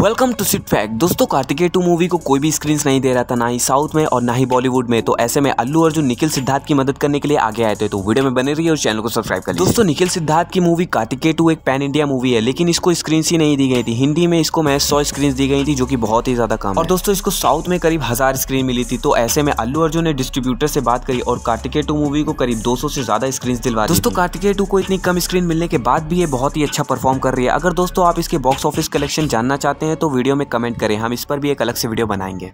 welcome to sit fact दोस्तों Kartikeya two movie को कोई भी स्क्रीन नहीं दे रहा था ना ही साउथ में और ना ही बॉलीवुड में तो ऐसे में अल्लू अर्जुन निखिल सिद्धार्थ की मदद करने के लिए आगे आए थे तो वीडियो में बने रही और चैनल को सब्सक्राइब कर दोस्तों निखिल सिद्धार्थ की मूवी कार्तिकेय टू एक पैन इंडिया मूवी है लेकिन इसको स्क्रीन ही नहीं दी गई थी हिंदी में इसको मैं सौ स्क्रीन दी गई थी जो की बहुत ही ज्यादा कम और दोस्तों इसको साउथ में करीब हजार स्क्रीन मिली थी तो ऐसे में अल्लू अर्जुन ने डिस्ट्रीब्यूटर से बात करी और कार्तिकेय टू मूवी को करीब दो से ज्यादा स्क्रीन दिलवा दोस्तों कार्तिकेय टू को इतनी कम स्क्रीन मिलने के बाद भी ये बहुत ही अच्छा परफॉर्म कर रही है अगर दोस्तों आप इसके बॉक्स ऑफिस कलेक्शन जानना चाहते हैं तो वीडियो में कमेंट करें हम इस पर भी एक अलग से वीडियो बनाएंगे